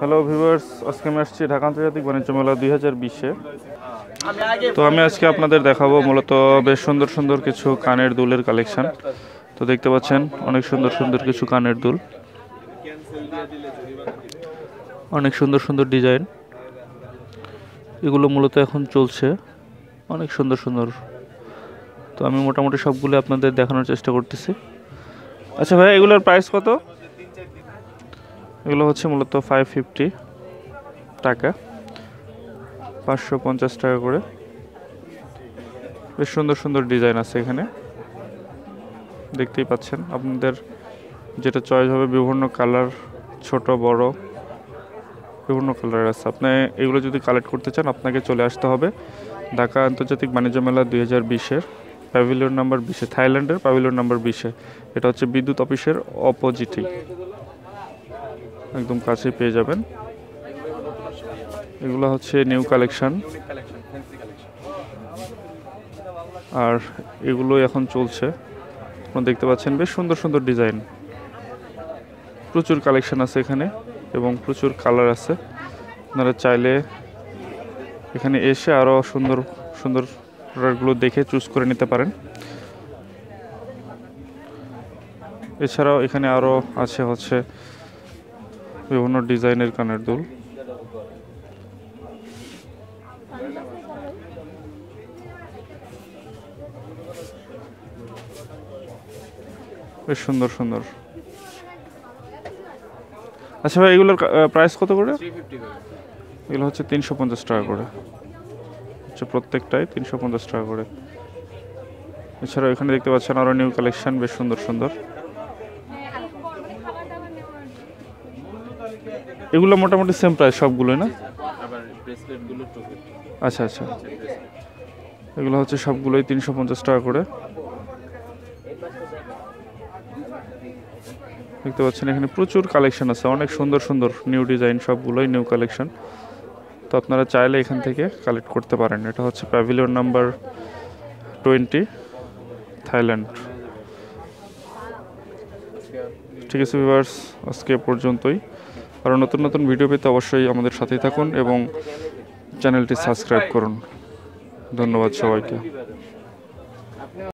hello viewers আজকে আমি আসছি ঢাকা আন্তর্জাতিক বাণিজ্য মেলা দুই হাজার বিশে তো আমি আজকে আপনাদের দেখাবো মূলত বেশ সুন্দর সুন্দর কিছু কানের দুলের কালেকশন তো দেখতে পাচ্ছেন অনেক সুন্দর সুন্দর কিছু কানের দুল অনেক সুন্দর সুন্দর ডিজাইন এগুলো মূলত এখন চলছে অনেক সুন্দর সুন্দর তো আমি মোটামুটি সবগুলো আপনাদের দেখানোর চেষ্টা করতেছি আচ্ছা ভাই এগুলোর প্রাইস কত এগুলো হচ্ছে মূলত ফাইভ ফিফটি টাকা পাঁচশো পঞ্চাশ টাকা করে বেশ সুন্দর সুন্দর ডিজাইন আছে এখানে দেখতেই পাচ্ছেন আপনাদের যেটা চয়েস হবে বিভিন্ন কালার ছোট বড় বিভিন্ন কালার আছে আপনি এগুলো যদি কালেক্ট করতে চান আপনাকে চলে আসতে হবে ঢাকা আন্তর্জাতিক বাণিজ্য মেলা দুই হাজার বিশের প্যাভিলিয়ন নাম্বার বিশে থাইল্যান্ডের প্যাভিলিয়ন নাম্বার বিশে এটা হচ্ছে বিদ্যুৎ অফিসের অপোজিটেই একদম কাছে পেয়ে যাবেন এগুলো হচ্ছে নিউ কালেকশন আর এগুলো এখন চলছে আপনারা দেখতে পাচ্ছেন বেশ সুন্দর সুন্দর ডিজাইন প্রচুর কালেকশন আছে এখানে এবং প্রচুর কালার আছে আপনারা চাইলে এখানে এসে আরও সুন্দর সুন্দর প্রোডাক্টগুলো দেখে চুজ করে নিতে পারেন এছাড়াও এখানে আরও আছে হচ্ছে বিভিন্ন ডিজাইনের কানের দুল বেশ সুন্দর সুন্দর আচ্ছা ভাই এগুলোর প্রাইস কত করে এগুলো হচ্ছে তিনশো পঞ্চাশ টাকা করে হচ্ছে প্রত্যেকটাই তিনশো পঞ্চাশ টাকা করে এছাড়া এখানে দেখতে পাচ্ছেন আরও নিউ কালেকশন বেশ সুন্দর সুন্দর এগুলো মোটামুটি সেম প্রাইস সবগুলোই না আচ্ছা আচ্ছা এগুলো হচ্ছে সবগুলোই তিনশো পঞ্চাশ টাকা করে দেখতে পাচ্ছেন এখানে প্রচুর কালেকশন আছে অনেক সুন্দর সুন্দর নিউ ডিজাইন সবগুলোই নিউ কালেকশন তো আপনারা চাইলে এখান থেকে কালেক্ট করতে পারেন এটা হচ্ছে প্যাভিলিয়ন নাম্বার টোয়েন্টি থাইল্যান্ড ঠিক আছে ভিভার্স আজকে পর্যন্তই আরও নতুন নতুন ভিডিও পেতে অবশ্যই আমাদের সাথেই থাকুন এবং চ্যানেলটি সাবস্ক্রাইব করুন ধন্যবাদ সবাইকে